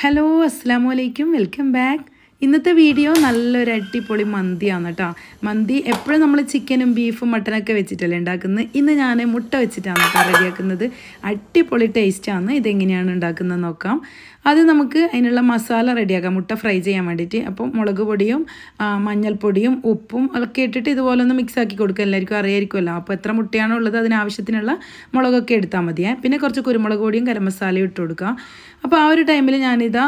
Hello, Assalamualaikum, welcome back. ഇന്നത്തെ video നല്ലൊരു അടിപൊളി മന്തിയാണ് കേട്ടോ മന്തി എപ്പോഴും നമ്മൾ ചിക്കനും ബീഫും മട്ടനൊക്കെ വെച്ചിട്ടല്ലേ ഉണ്ടാക്കുന്നത് ഇന്ന് ഞാൻ മുട്ട വെച്ചിട്ടാണ് കേട്ടോ റെഡിയാക്കുന്നത് അടിപൊളി ടേസ്റ്റാണ് ഇതെങ്ങനെയാണ് ഉണ്ടാക്കുന്നത് നോക്കാം അത് നമുക്ക് അതിനുള്ള മസാല റെഡിയാക്കാം മുട്ട ഫ്രൈ ചെയ്യാൻ വേണ്ടിയിട്ട് അപ്പം മുളക് പൊടിയും മഞ്ഞൾപ്പൊടിയും ഉപ്പും ഒക്കെ ഇട്ടിട്ട് ഇതുപോലെ ഒന്ന് മിക്സ് ആക്കി കൊടുക്കുക എല്ലാവർക്കും അറിയായിരിക്കുമല്ലോ അപ്പോൾ എത്ര മുട്ടയാണോ ഉള്ളത് അതിനാവശ്യത്തിനുള്ള മുളകൊക്കെ എടുത്താൽ മതിയേ പിന്നെ കുറച്ച് കുരുമുളക് പൊടിയും ഗരം മസാലയും ഇട്ട് കൊടുക്കുക അപ്പോൾ ആ ഒരു ടൈമിൽ ഞാനിതാ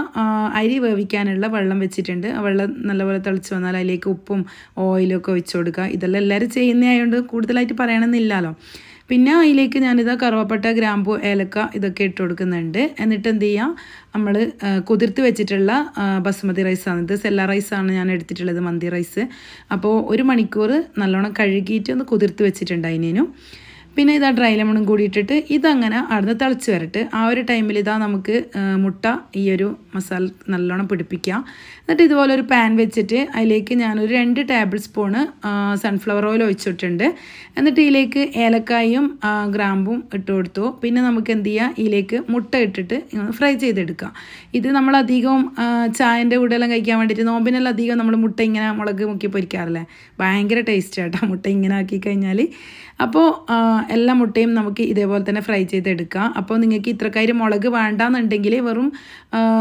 അരി വേവിക്കാനുള്ള വെള്ളം വെച്ചിട്ടുണ്ട് വെച്ചിട്ടുണ്ട് ആ വെള്ളം നല്ലപോലെ തിളച്ച് വന്നാൽ അതിലേക്ക് ഉപ്പും ഓയിലും ഒക്കെ ഒഴിച്ചു കൊടുക്കുക ഇതെല്ലാം എല്ലാവരും ചെയ്യുന്നതായതുകൊണ്ട് കൂടുതലായിട്ട് പറയണമെന്നില്ലല്ലോ പിന്നെ അതിലേക്ക് ഞാനിത് കറുവപ്പട്ട ഗ്രാമ്പു ഏലക്ക ഇതൊക്കെ ഇട്ട് കൊടുക്കുന്നുണ്ട് എന്നിട്ട് എന്ത് ചെയ്യുക നമ്മൾ കുതിർത്ത് വെച്ചിട്ടുള്ള ബസുമതി റൈസാണ് ഇത് സെല്ല റൈസാണ് ഞാൻ എടുത്തിട്ടുള്ളത് മന്തി റൈസ് അപ്പോൾ ഒരു മണിക്കൂർ നല്ലോണം കഴുകിയിട്ട് ഒന്ന് കുതിർത്ത് വെച്ചിട്ടുണ്ട് അതിനേനും പിന്നെ ഇതാ ഡ്രൈ ലെമണും കൂടി ഇട്ടിട്ട് ഇതങ്ങനെ അടുത്ത് തിളച്ച് വരട്ട് ആ ഒരു ടൈമിൽ ഇതാ നമുക്ക് മുട്ട ഈ ഒരു മസാല നല്ലോണം പിടിപ്പിക്കാം എന്നിട്ട് ഇതുപോലെ ഒരു പാൻ വെച്ചിട്ട് അതിലേക്ക് ഞാനൊരു രണ്ട് ടേബിൾ സ്പൂണ് സൺഫ്ലവർ ഓയിൽ ഒഴിച്ചിട്ടുണ്ട് എന്നിട്ട് ഇതിലേക്ക് ഏലക്കായും ഗ്രാമ്പും ഇട്ട് കൊടുത്തു പിന്നെ നമുക്ക് എന്ത് ചെയ്യാം ഇതിലേക്ക് മുട്ട ഇട്ടിട്ട് ഫ്രൈ ചെയ്തെടുക്കാം ഇത് നമ്മൾ അധികം ചായൻ്റെ എല്ലാം കഴിക്കാൻ വേണ്ടിയിട്ട് നോമ്പിനെല്ലാം അധികം നമ്മൾ മുട്ട ഇങ്ങനെ മുളക് മുക്കി പൊരിക്കാറില്ലേ ഭയങ്കര ടേസ്റ്റ് ആട്ടോ മുട്ട ഇങ്ങനെ ആക്കി കഴിഞ്ഞാൽ അപ്പോൾ എല്ലാ മുട്ടയും നമുക്ക് ഇതേപോലെ തന്നെ ഫ്രൈ ചെയ്തെടുക്കാം അപ്പോൾ നിങ്ങൾക്ക് ഇത്രക്കാരി മുളക് വേണ്ടാന്നുണ്ടെങ്കിൽ വെറും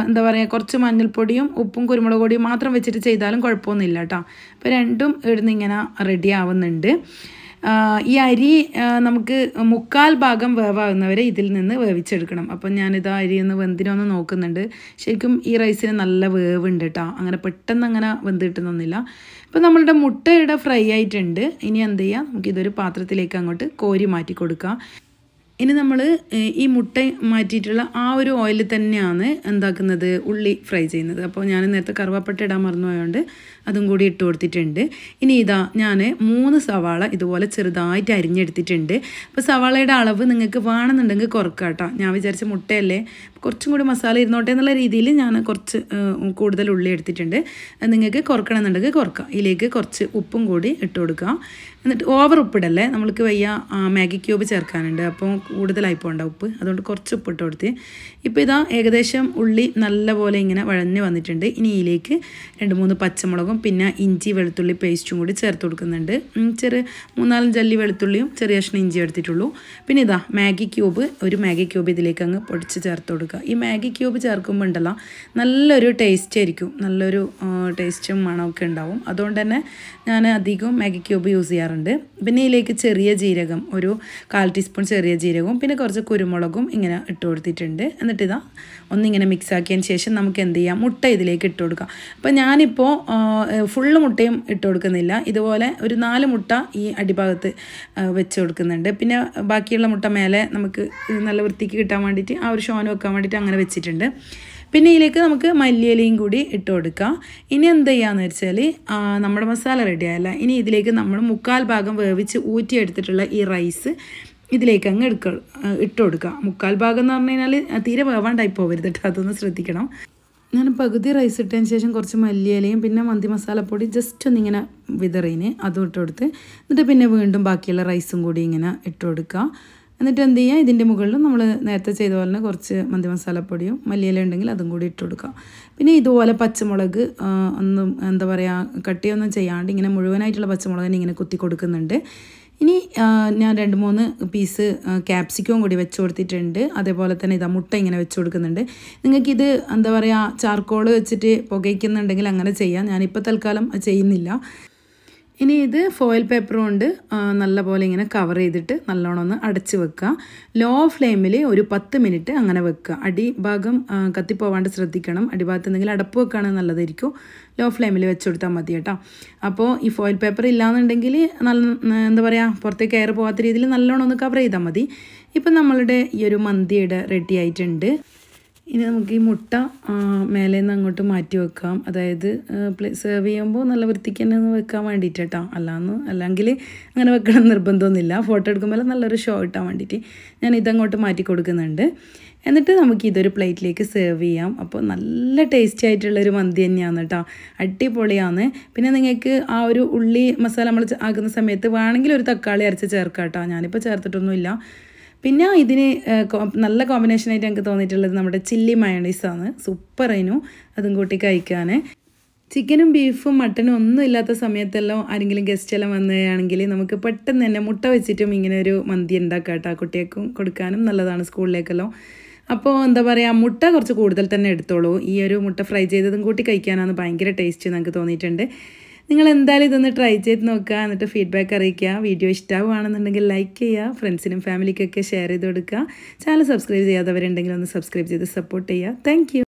എന്താ പറയുക കുറച്ച് മഞ്ഞൾപ്പൊടിയും ഉപ്പും കുരുമുളക് പൊടിയും മാത്രം വെച്ചിട്ട് ചെയ്താലും കുഴപ്പമൊന്നുമില്ല കേട്ടോ അപ്പോൾ രണ്ടും ഇവിടുന്ന് ഇങ്ങനെ റെഡി ആവുന്നുണ്ട് ഈ അരി നമുക്ക് മുക്കാൽ ഭാഗം വേവാകുന്നവരെ ഇതിൽ നിന്ന് വേവിച്ചെടുക്കണം അപ്പം ഞാനിത് അരി ഒന്ന് വെന്തിനൊന്ന് നോക്കുന്നുണ്ട് ശരിക്കും ഈ റൈസിന് നല്ല വേവ് ഉണ്ട് കേട്ടോ അങ്ങനെ പെട്ടെന്ന് അങ്ങനെ വെന്ത് കിട്ടുന്നൊന്നുമില്ല ഇപ്പം നമ്മളുടെ മുട്ടയുടെ ഫ്രൈ ആയിട്ടുണ്ട് ഇനി എന്ത് ചെയ്യുക നമുക്കിതൊരു പാത്രത്തിലേക്ക് അങ്ങോട്ട് കോരി മാറ്റി കൊടുക്കാം ഇനി നമ്മൾ ഈ മുട്ട മാറ്റിയിട്ടുള്ള ആ ഒരു ഓയിൽ തന്നെയാണ് എന്താക്കുന്നത് ഉള്ളി ഫ്രൈ ചെയ്യുന്നത് അപ്പോൾ ഞാൻ നേരത്തെ കറുവാപ്പട്ട ഇടാൻ മറന്നുപോയതുകൊണ്ട് അതും കൂടി ഇട്ട് കൊടുത്തിട്ടുണ്ട് ഇനി ഇതാ ഞാൻ മൂന്ന് സവാള ഇതുപോലെ ചെറുതായിട്ട് അരിഞ്ഞെടുത്തിട്ടുണ്ട് അപ്പോൾ സവാളയുടെ അളവ് നിങ്ങൾക്ക് വേണമെന്നുണ്ടെങ്കിൽ കുറക്കുക കേട്ടോ ഞാൻ വിചാരിച്ച മുട്ടയല്ലേ കുറച്ചും കൂടി മസാല ഇരുന്നോട്ടെ എന്നുള്ള രീതിയിൽ ഞാൻ കുറച്ച് കൂടുതൽ ഉള്ളി എടുത്തിട്ടുണ്ട് നിങ്ങൾക്ക് കുറക്കണമെന്നുണ്ടെങ്കിൽ കുറക്കുക ഇതിലേക്ക് കുറച്ച് ഉപ്പും കൂടി ഇട്ട് കൊടുക്കുക എന്നിട്ട് ഓവർ ഉപ്പിടല്ലേ നമ്മൾക്ക് വയ്യ മാഗി ക്യൂബ് ചേർക്കാനുണ്ട് അപ്പോൾ കൂടുതലായി പോകണ്ട ഉപ്പ് അതുകൊണ്ട് കുറച്ച് ഉപ്പിട്ട് കൊടുത്ത് ഇപ്പോൾ ഇതാ ഏകദേശം ഉള്ളി നല്ലപോലെ ഇങ്ങനെ വഴഞ്ഞ് വന്നിട്ടുണ്ട് ഇനി ഇതിലേക്ക് രണ്ട് മൂന്ന് പച്ചമുളകും പിന്നെ ഇഞ്ചി വെളുത്തുള്ളി പേസ്റ്റും കൂടി ചേർത്ത് കൊടുക്കുന്നുണ്ട് ചെറിയ മൂന്നാലഞ്ച് അല്ലി വെളുത്തുള്ളിയും ചെറിയ കഷ്ണം ഇഞ്ചി എടുത്തിട്ടുള്ളൂ പിന്നെ ഇതാ മാഗി ക്യൂബ് ഒരു മാഗി ക്യൂബ് ഇതിലേക്ക് അങ്ങ് പൊടിച്ച് ചേർത്ത് കൊടുക്കുക ഈ മാഗി ക്യൂബ് ചേർക്കുമ്പോൾ ഉണ്ടല്ലോ നല്ലൊരു ടേസ്റ്റ് ആയിരിക്കും നല്ലൊരു ടേസ്റ്റും മണമൊക്കെ ഉണ്ടാവും അതുകൊണ്ട് തന്നെ ഞാൻ അധികം മാഗി ക്യൂബ് യൂസ് ചെയ്യാറുണ്ട് ചേർക്കാറുണ്ട് പിന്നെ ഇതിലേക്ക് ചെറിയ ജീരകം ഒരു കാൽ ടീസ്പൂൺ ചെറിയ ജീരകവും പിന്നെ കുറച്ച് കുരുമുളകും ഇങ്ങനെ ഇട്ട് കൊടുത്തിട്ടുണ്ട് എന്നിട്ട് ഒന്നിങ്ങനെ മിക്സ് ആക്കിയതിന് ശേഷം നമുക്ക് എന്ത് ചെയ്യാം മുട്ട ഇതിലേക്ക് ഇട്ട് കൊടുക്കാം അപ്പോൾ ഞാനിപ്പോൾ ഫുള്ള് മുട്ടയും ഇട്ട് കൊടുക്കുന്നില്ല ഇതുപോലെ ഒരു നാല് മുട്ട ഈ അടിഭാഗത്ത് വെച്ച് കൊടുക്കുന്നുണ്ട് പിന്നെ ബാക്കിയുള്ള മുട്ട മേലെ നമുക്ക് നല്ല വൃത്തിക്ക് കിട്ടാൻ വേണ്ടിയിട്ട് ആ ഒരു ഷോന് വെക്കാൻ വേണ്ടിയിട്ട് അങ്ങനെ വെച്ചിട്ടുണ്ട് പിന്നെ ഇതിലേക്ക് നമുക്ക് മല്ലിയിലയും കൂടി ഇട്ട് കൊടുക്കാം ഇനി എന്ത് ചെയ്യാന്ന് വെച്ചാൽ നമ്മുടെ മസാല റെഡിയായല്ല ഇനി ഇതിലേക്ക് നമ്മൾ മുക്കാൽ ഭാഗം വേവിച്ച് ഊറ്റിയെടുത്തിട്ടുള്ള ഈ റൈസ് ഇതിലേക്ക് അങ്ങ് എടുക്ക ഇട്ട് കൊടുക്കുക മുക്കാൽ ഭാഗം എന്ന് പറഞ്ഞു കഴിഞ്ഞാൽ തീരെ വേവാണ്ടായി പോകരുത് കേട്ടോ അതൊന്ന് ശ്രദ്ധിക്കണം ഞാൻ പകുതി റൈസ് ഇട്ടതിന് ശേഷം കുറച്ച് മല്ലിയിലയും പിന്നെ മന്തി മസാലപ്പൊടി ജസ്റ്റ് ഒന്നിങ്ങനെ വിതറിന് അതും ഇട്ട് കൊടുത്ത് എന്നിട്ട് പിന്നെ വീണ്ടും ബാക്കിയുള്ള റൈസും കൂടി ഇങ്ങനെ ഇട്ട് കൊടുക്കുക എന്നിട്ട് എന്ത് ചെയ്യുക ഇതിൻ്റെ മുകളിൽ നമ്മൾ നേരത്തെ ചെയ്ത പോലെ തന്നെ കുറച്ച് മന്തി മസാലപ്പൊടിയും മല്ലിയില ഉണ്ടെങ്കിൽ അതും കൂടി ഇട്ട് കൊടുക്കുക പിന്നെ ഇതുപോലെ പച്ചമുളക് ഒന്നും എന്താ പറയുക കട്ടിയൊന്നും ചെയ്യാണ്ട് ഇങ്ങനെ മുഴുവനായിട്ടുള്ള പച്ചമുളകിനെ ഇങ്ങനെ കുത്തി കൊടുക്കുന്നുണ്ട് ഇനി ഞാൻ രണ്ട് മൂന്ന് പീസ് ക്യാപ്സിക്കവും കൂടി വെച്ച് കൊടുത്തിട്ടുണ്ട് അതേപോലെ തന്നെ ഇതാ മുട്ട ഇങ്ങനെ വെച്ച് കൊടുക്കുന്നുണ്ട് നിങ്ങൾക്കിത് എന്താ പറയുക ചാർക്കോൾ വെച്ചിട്ട് പുകയ്ക്കുന്നുണ്ടെങ്കിൽ അങ്ങനെ ചെയ്യാം ഞാനിപ്പോൾ തൽക്കാലം ചെയ്യുന്നില്ല ഇനി ഇത് ഫോയിൽ പേപ്പർ കൊണ്ട് നല്ലപോലെ ഇങ്ങനെ കവർ ചെയ്തിട്ട് നല്ലോണം ഒന്ന് അടച്ച് വെക്കുക ലോ ഫ്ലെയിമിൽ ഒരു പത്ത് മിനിറ്റ് അങ്ങനെ വെക്കുക അടിഭാഗം കത്തിപ്പോവാണ്ട് ശ്രദ്ധിക്കണം അടിഭാഗത്ത് എന്തെങ്കിലും അടപ്പ് വെക്കുകയാണെങ്കിൽ നല്ലതായിരിക്കും ലോ ഫ്ലെയിമിൽ വെച്ച് കൊടുത്താൽ മതി കേട്ടോ അപ്പോൾ ഈ ഫോയിൽ പേപ്പർ ഇല്ലാന്നുണ്ടെങ്കിൽ നല്ല എന്താ പറയുക പുറത്തേക്ക് എയർ പോകാത്ത രീതിയിൽ നല്ലോണം ഒന്ന് കവർ ചെയ്താൽ മതി ഇപ്പം നമ്മളുടെ ഈ ഒരു മന്തിയുടെ റെഡി ആയിട്ടുണ്ട് ഇനി നമുക്ക് ഈ മുട്ട മേലെ നിന്ന് അങ്ങോട്ട് മാറ്റി വെക്കാം അതായത് സെർവ് ചെയ്യുമ്പോൾ നല്ല വൃത്തിക്ക് തന്നെ ഒന്ന് വെക്കാൻ വേണ്ടിയിട്ട് അല്ലാന്ന് അല്ലെങ്കിൽ അങ്ങനെ വെക്കണം നിർബന്ധമൊന്നുമില്ല ഫോട്ടോ എടുക്കുമ്പോൾ നല്ലൊരു ഷോ കിട്ടാൻ വേണ്ടിയിട്ട് ഞാൻ ഇതങ്ങോട്ട് മാറ്റി കൊടുക്കുന്നുണ്ട് എന്നിട്ട് നമുക്ക് ഇതൊരു പ്ലേറ്റിലേക്ക് സെർവ് ചെയ്യാം അപ്പോൾ നല്ല ടേസ്റ്റി ആയിട്ടുള്ളൊരു മന്തി തന്നെയാണ് കേട്ടോ അടിപൊളിയാണ് പിന്നെ നിങ്ങൾക്ക് ആ ഒരു ഉള്ളി മസാല നമ്മൾ ആക്കുന്ന സമയത്ത് വേണമെങ്കിൽ ഒരു തക്കാളി അരച്ച് ചേർക്കാം കേട്ടോ ഞാനിപ്പോൾ ചേർത്തിട്ടൊന്നുമില്ല പിന്നെ ഇതിന് നല്ല കോമ്പിനേഷനായിട്ട് ഞങ്ങൾക്ക് തോന്നിയിട്ടുള്ളത് നമ്മുടെ ചില്ലി മയോണൈസാണ് സൂപ്പർ അതിനു അതും കൂട്ടി കഴിക്കാൻ ചിക്കനും ബീഫും മട്ടനും ഒന്നും ഇല്ലാത്ത സമയത്തെല്ലാം ആരെങ്കിലും ഗസ്റ്റ് എല്ലാം വന്നുകയാണെങ്കിൽ നമുക്ക് പെട്ടെന്ന് തന്നെ മുട്ട വെച്ചിട്ടും ഇങ്ങനെ ഒരു മന്തി ഉണ്ടാക്കാം കേട്ടോ കുട്ടികൾക്കും കൊടുക്കാനും നല്ലതാണ് സ്കൂളിലേക്കെല്ലാം അപ്പോൾ എന്താ പറയുക മുട്ട കുറച്ച് കൂടുതൽ തന്നെ എടുത്തോളൂ ഈ ഒരു മുട്ട ഫ്രൈ ചെയ്തതും കൂട്ടി കഴിക്കാനാണ് ഭയങ്കര ടേസ്റ്റ് നമുക്ക് തോന്നിയിട്ടുണ്ട് നിങ്ങൾ എന്തായാലും ഇതൊന്ന് ട്രൈ ചെയ്ത് നോക്കുക എന്നിട്ട് ഫീഡ്ബാക്ക് അറിയിക്കുക വീഡിയോ ഇഷ്ടമാവുകയാണെന്നുണ്ടെങ്കിൽ ലൈക്ക് ചെയ്യുക ഫ്രണ്ട്സിനും ഫാമിലിക്കൊക്കെ ഷെയർ ചെയ്ത് കൊടുക്കുക ചാനൽ സബ്സ്ക്രൈബ് ചെയ്യാത്തവരുണ്ടെങ്കിൽ ഒന്ന് സബ്സ്ക്രൈബ് ചെയ്ത് സപ്പോർട്ട് ചെയ്യുക താങ്ക്